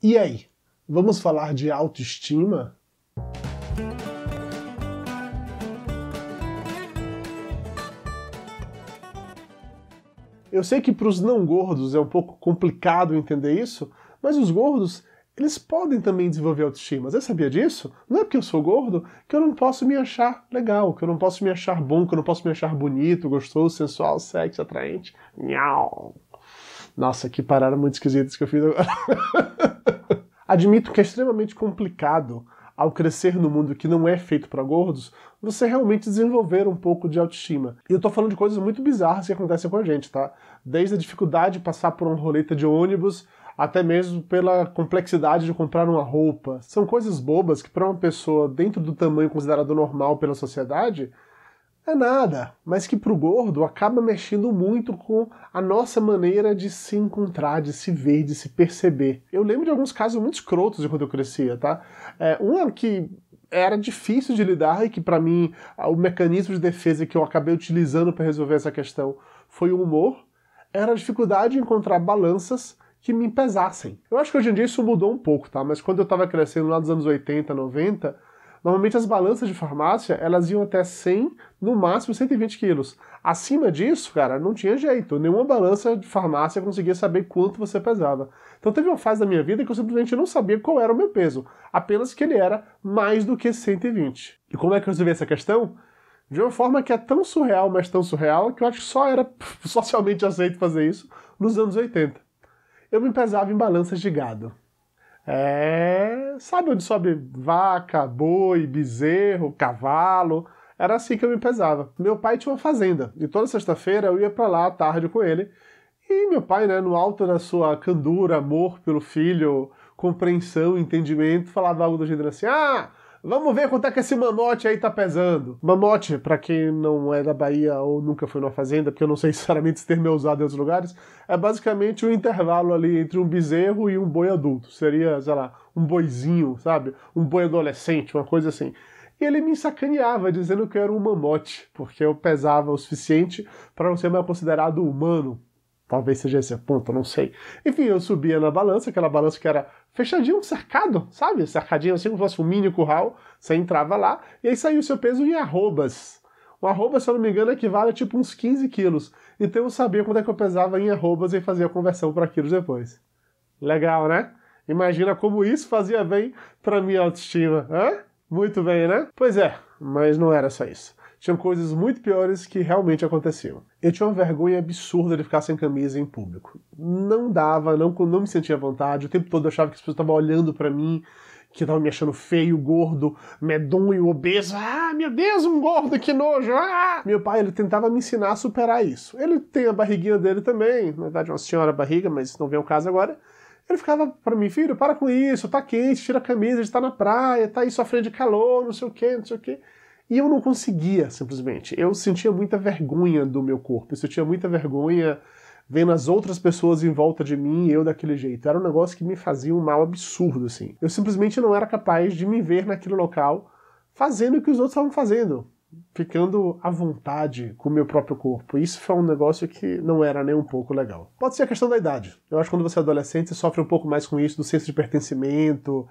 E aí, vamos falar de autoestima? Eu sei que para os não gordos é um pouco complicado entender isso, mas os gordos eles podem também desenvolver autoestima. Você sabia disso? Não é porque eu sou gordo que eu não posso me achar legal, que eu não posso me achar bom, que eu não posso me achar bonito, gostoso, sensual, sexy, atraente. Nhau. Nossa, que parada muito esquisita que eu fiz agora. Admito que é extremamente complicado, ao crescer no mundo que não é feito para gordos, você realmente desenvolver um pouco de autoestima. E eu tô falando de coisas muito bizarras que acontecem com a gente, tá? Desde a dificuldade de passar por uma roleta de ônibus, até mesmo pela complexidade de comprar uma roupa. São coisas bobas que para uma pessoa dentro do tamanho considerado normal pela sociedade, é nada, mas que para o gordo acaba mexendo muito com a nossa maneira de se encontrar, de se ver, de se perceber. Eu lembro de alguns casos muito escrotos de quando eu crescia, tá? É, um que era difícil de lidar e que para mim o mecanismo de defesa que eu acabei utilizando para resolver essa questão foi o humor, era a dificuldade de encontrar balanças que me pesassem. Eu acho que hoje em dia isso mudou um pouco, tá? Mas quando eu estava crescendo lá dos anos 80, 90, Normalmente as balanças de farmácia, elas iam até 100, no máximo 120 quilos. Acima disso, cara, não tinha jeito. Nenhuma balança de farmácia conseguia saber quanto você pesava. Então teve uma fase da minha vida que eu simplesmente não sabia qual era o meu peso. Apenas que ele era mais do que 120. E como é que eu resolvi essa questão? de uma forma que é tão surreal, mas tão surreal, que eu acho que só era socialmente aceito fazer isso nos anos 80. Eu me pesava em balanças de gado. É, sabe onde sobe vaca, boi, bezerro, cavalo? Era assim que eu me pesava. Meu pai tinha uma fazenda e toda sexta-feira eu ia para lá à tarde com ele. E meu pai, né, no alto da sua candura, amor pelo filho, compreensão, entendimento, falava algo do gênero assim: ah, Vamos ver quanto é que esse mamote aí tá pesando. Mamote, para quem não é da Bahia ou nunca foi numa fazenda, porque eu não sei sinceramente se termo é usado em outros lugares, é basicamente o um intervalo ali entre um bezerro e um boi adulto. Seria, sei lá, um boizinho, sabe? Um boi adolescente, uma coisa assim. E ele me sacaneava dizendo que eu era um mamote, porque eu pesava o suficiente para não ser mais considerado humano. Talvez seja esse o ponto, não sei. Enfim, eu subia na balança, aquela balança que era fechadinho, cercado, sabe? Cercadinho assim, como se fosse um mini curral. Você entrava lá e aí saiu o seu peso em arrobas. O arroba, se eu não me engano, equivale a tipo uns 15 quilos. Então eu sabia quanto é que eu pesava em arrobas e fazia a conversão para quilos depois. Legal, né? Imagina como isso fazia bem para minha autoestima. Hã? Muito bem, né? Pois é, mas não era só isso tinham coisas muito piores que realmente aconteciam. Eu tinha uma vergonha absurda de ficar sem camisa em público. Não dava, não, não me sentia à vontade, o tempo todo eu achava que as pessoas estavam olhando para mim, que estavam me achando feio, gordo, medonho, obeso. Ah, meu Deus, um gordo, que nojo! Ah! Meu pai, ele tentava me ensinar a superar isso. Ele tem a barriguinha dele também, na verdade uma senhora barriga, mas não vem o caso agora. Ele ficava para mim, filho, para com isso, tá quente, tira a camisa, a gente tá na praia, tá aí sofrendo de calor, não sei o quê, não sei o quê. E eu não conseguia, simplesmente. Eu sentia muita vergonha do meu corpo, eu sentia muita vergonha vendo as outras pessoas em volta de mim e eu daquele jeito. Era um negócio que me fazia um mal absurdo, assim. Eu simplesmente não era capaz de me ver naquele local fazendo o que os outros estavam fazendo, ficando à vontade com o meu próprio corpo. Isso foi um negócio que não era nem um pouco legal. Pode ser a questão da idade. Eu acho que quando você é adolescente, você sofre um pouco mais com isso, do senso de pertencimento,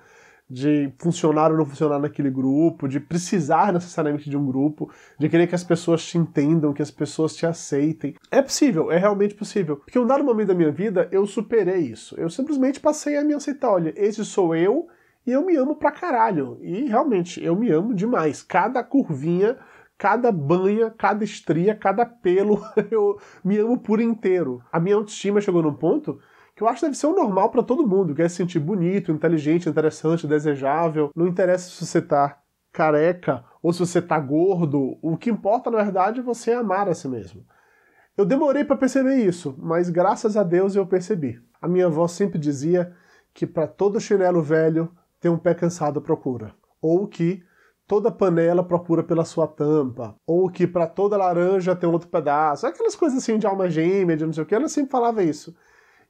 de funcionar ou não funcionar naquele grupo, de precisar necessariamente de um grupo, de querer que as pessoas te entendam, que as pessoas te aceitem. É possível, é realmente possível. Porque um dado momento da minha vida, eu superei isso. Eu simplesmente passei a me aceitar, olha, esse sou eu e eu me amo pra caralho. E realmente, eu me amo demais. Cada curvinha, cada banha, cada estria, cada pelo, eu me amo por inteiro. A minha autoestima chegou num ponto que eu acho que deve ser o normal para todo mundo, quer é se sentir bonito, inteligente, interessante, desejável, não interessa se você tá careca ou se você tá gordo, o que importa na verdade é você amar a si mesmo. Eu demorei para perceber isso, mas graças a Deus eu percebi. A minha avó sempre dizia que para todo chinelo velho tem um pé cansado procura, ou que toda panela procura pela sua tampa, ou que para toda laranja tem um outro pedaço, aquelas coisas assim de alma gêmea, de não sei o que, ela sempre falava isso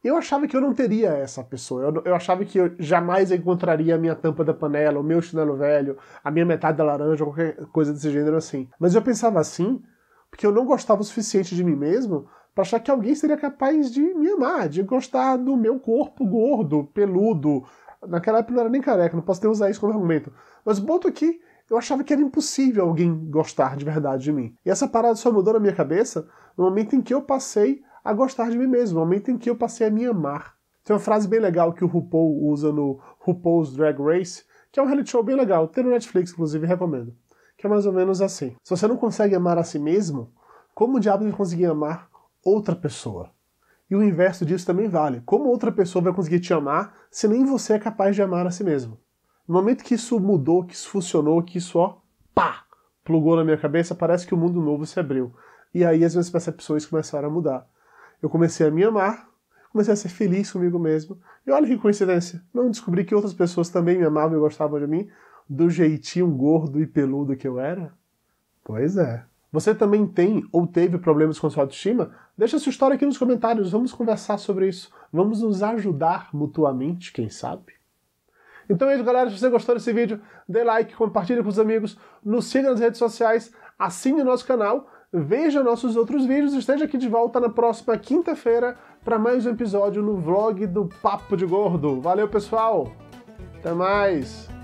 eu achava que eu não teria essa pessoa. Eu, eu, achava que eu jamais encontraria a minha tampa da panela, o meu chinelo velho, a minha metade da laranja, qualquer coisa desse gênero assim. Mas eu pensava assim porque eu não gostava o suficiente de mim mesmo para achar que alguém seria capaz de me amar, de gostar do meu corpo gordo, peludo. Naquela época eu não era nem careca, não posso ter usar isso como argumento. Mas o ponto aqui, eu achava que era impossível alguém gostar de verdade de mim. E essa parada só mudou na minha cabeça no momento em que eu passei a gostar de mim mesmo, o momento em que eu passei a me amar. Tem uma frase bem legal que o RuPaul usa no RuPaul's Drag Race, que é um reality show bem legal, tem no Netflix, inclusive, recomendo. Que é mais ou menos assim. Se você não consegue amar a si mesmo, como o diabo vai conseguir amar outra pessoa? E o inverso disso também vale. Como outra pessoa vai conseguir te amar se nem você é capaz de amar a si mesmo? No momento que isso mudou, que isso funcionou, que isso, ó, pá, plugou na minha cabeça, parece que o mundo novo se abriu. E aí as minhas percepções começaram a mudar eu comecei a me amar, comecei a ser feliz comigo mesmo. E olha que coincidência, não descobri que outras pessoas também me amavam e gostavam de mim do jeitinho gordo e peludo que eu era? Pois é. Você também tem ou teve problemas com sua autoestima? Deixa sua história aqui nos comentários, vamos conversar sobre isso. Vamos nos ajudar mutuamente, quem sabe? Então é isso, galera. Se você gostou desse vídeo, dê like, compartilhe com os amigos, nos siga nas redes sociais, assine o nosso canal veja nossos outros vídeos. e Esteja aqui de volta na próxima quinta-feira para mais um episódio no vlog do Papo de Gordo. Valeu, pessoal! Até mais!